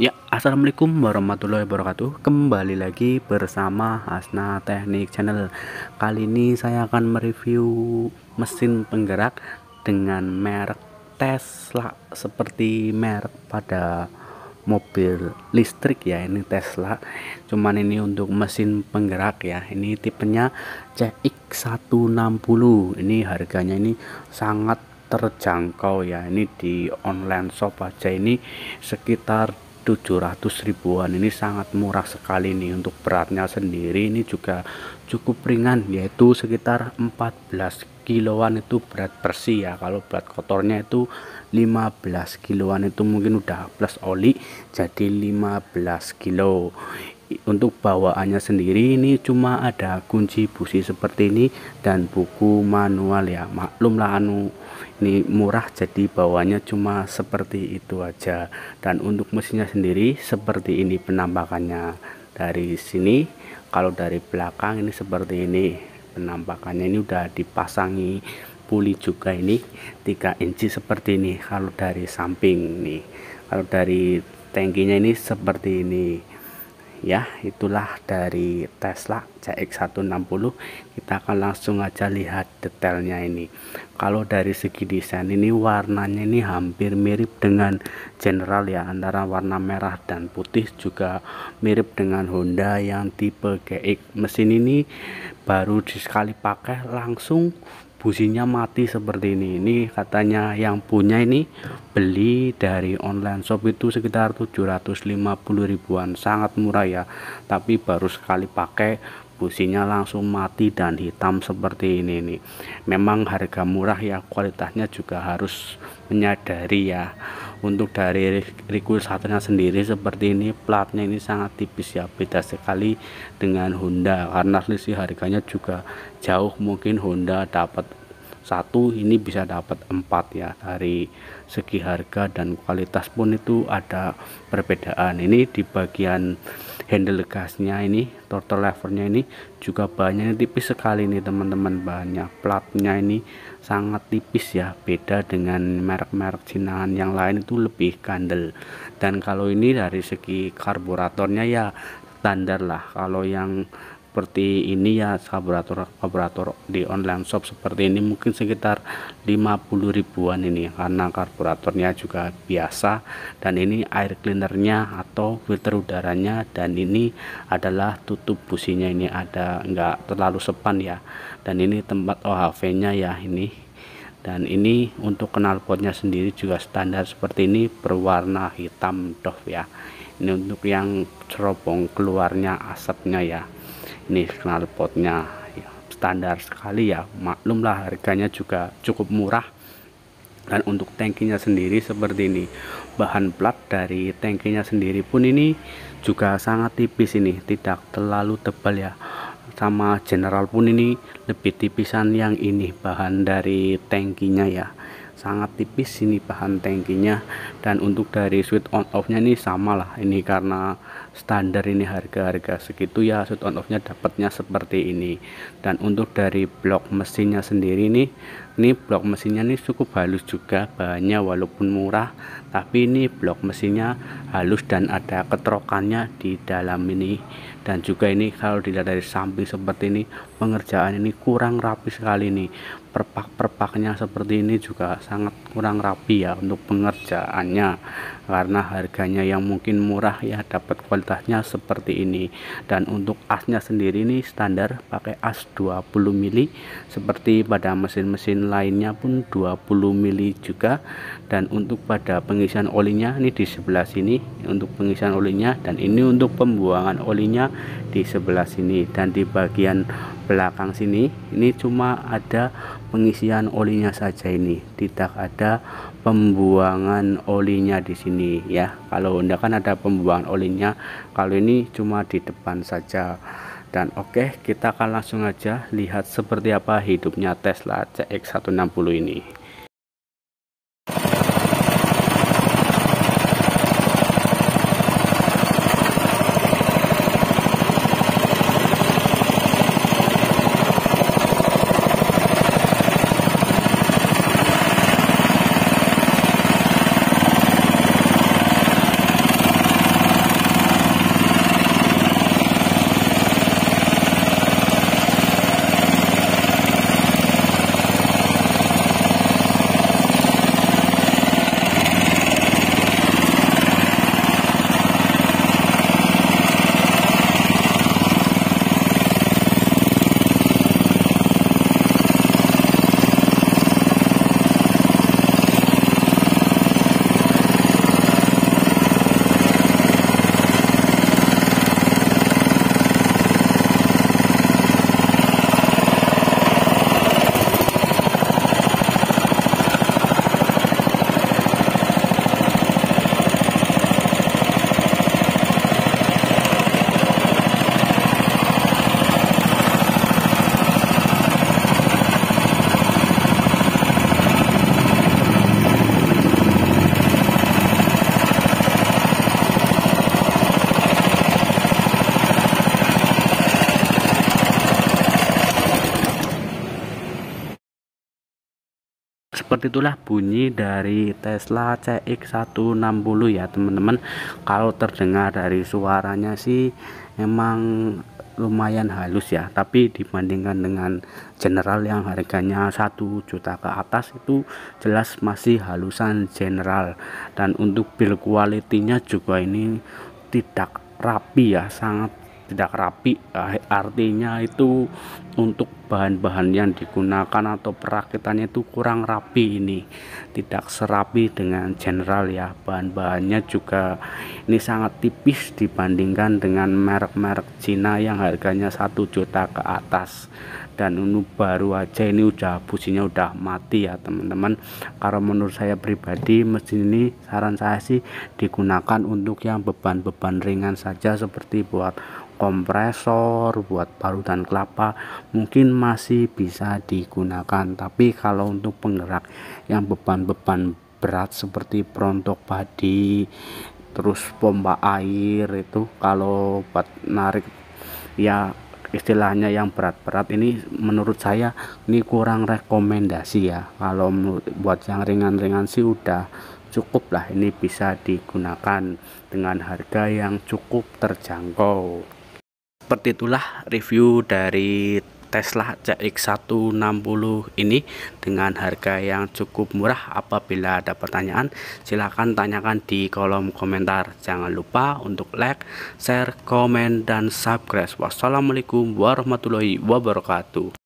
Ya, Assalamualaikum warahmatullahi wabarakatuh Kembali lagi bersama Hasna Teknik Channel Kali ini saya akan mereview mesin penggerak dengan merek Tesla Seperti merek pada mobil listrik ya ini Tesla cuman ini untuk mesin penggerak ya ini tipenya CX160 ini harganya ini sangat terjangkau ya ini di online shop aja ini sekitar 700 ribuan ini sangat murah sekali nih untuk beratnya sendiri ini juga cukup ringan yaitu sekitar 14 kiloan itu berat bersih ya kalau berat kotornya itu 15 kiloan itu mungkin udah plus oli jadi 15 kilo untuk bawaannya sendiri ini cuma ada kunci busi seperti ini dan buku manual ya maklumlah anu ini murah jadi bawaannya cuma seperti itu aja dan untuk mesinnya sendiri seperti ini penampakannya dari sini kalau dari belakang ini seperti ini penampakannya ini udah dipasangi puli juga ini 3 inci seperti ini kalau dari samping nih kalau dari tangkinya ini seperti ini ya itulah dari Tesla CX160 kita akan langsung aja lihat detailnya ini kalau dari segi desain ini warnanya ini hampir mirip dengan general ya antara warna merah dan putih juga mirip dengan Honda yang tipe GX mesin ini baru sekali pakai langsung businya mati seperti ini ini katanya yang punya ini beli dari online shop itu sekitar 750 ribuan sangat murah ya tapi baru sekali pakai businya langsung mati dan hitam seperti ini nih memang harga murah ya kualitasnya juga harus menyadari ya untuk dari Riku Satria sendiri seperti ini platnya ini sangat tipis ya beda sekali dengan Honda karena sih harganya juga jauh mungkin Honda dapat satu ini bisa dapat empat ya dari segi harga dan kualitas pun itu ada perbedaan ini di bagian handle gasnya ini total levernya ini juga banyak tipis sekali nih teman-teman banyak platnya ini sangat tipis ya beda dengan merek-merek Cinaan yang lain itu lebih kandel dan kalau ini dari segi karburatornya ya standar lah kalau yang seperti ini ya karburator karburator di online shop seperti ini mungkin sekitar 50 ribuan ini karena karburatornya juga biasa dan ini air cleanernya atau filter udaranya dan ini adalah tutup businya ini ada enggak terlalu sepan ya dan ini tempat OHV nya ya ini dan ini untuk knalpotnya sendiri juga standar seperti ini berwarna hitam doff ya ini untuk yang cerobong keluarnya asapnya ya ini knalpotnya ya, standar sekali ya maklumlah harganya juga cukup murah dan untuk tankinya sendiri seperti ini bahan plat dari tankinya sendiri pun ini juga sangat tipis ini tidak terlalu tebal ya sama general pun ini lebih tipisan yang ini bahan dari tankinya ya sangat tipis ini bahan tangkinya dan untuk dari switch on off nya ini sama lah ini karena standar ini harga-harga segitu ya switch on off nya dapatnya seperti ini dan untuk dari blok mesinnya sendiri nih ini blok mesinnya ini cukup halus juga bahannya walaupun murah tapi ini blok mesinnya halus dan ada ketrokannya di dalam ini dan juga ini kalau dilihat dari samping seperti ini pengerjaan ini kurang rapi sekali nih perpak-perpaknya seperti ini juga sangat kurang rapi ya untuk pengerjaannya karena harganya yang mungkin murah ya dapat kualitasnya seperti ini dan untuk asnya sendiri ini standar pakai as 20 mili seperti pada mesin-mesin lainnya pun 20 mili juga dan untuk pada pengisian olinya ini di sebelah sini untuk pengisian olinya dan ini untuk pembuangan olinya di sebelah sini dan di bagian belakang sini ini cuma ada pengisian olinya saja ini tidak ada pembuangan olinya di sini ya kalau Honda kan ada pembuangan olinya kalau ini cuma di depan saja dan oke okay, kita akan langsung aja lihat seperti apa hidupnya Tesla CX160 ini seperti itulah bunyi dari Tesla CX160 ya teman-teman kalau terdengar dari suaranya sih emang lumayan halus ya tapi dibandingkan dengan general yang harganya 1 juta ke atas itu jelas masih halusan general dan untuk build quality-nya juga ini tidak rapi ya sangat tidak rapi eh, artinya itu untuk bahan-bahan yang digunakan atau perakitannya itu kurang rapi ini tidak serapi dengan general ya bahan-bahannya juga ini sangat tipis dibandingkan dengan merek-merek Cina yang harganya satu juta ke atas dan ini baru aja ini udah businya udah mati ya teman-teman kalau menurut saya pribadi mesin ini saran saya sih digunakan untuk yang beban-beban ringan saja seperti buat kompresor buat parutan kelapa mungkin masih bisa digunakan tapi kalau untuk penggerak yang beban-beban berat seperti perontok padi terus pompa air itu kalau buat narik ya istilahnya yang berat-berat ini menurut saya ini kurang rekomendasi ya kalau buat yang ringan-ringan sih udah cukup lah ini bisa digunakan dengan harga yang cukup terjangkau seperti itulah review dari Tesla CX160 ini dengan harga yang cukup murah apabila ada pertanyaan silahkan tanyakan di kolom komentar jangan lupa untuk like share komen dan subscribe wassalamualaikum warahmatullahi wabarakatuh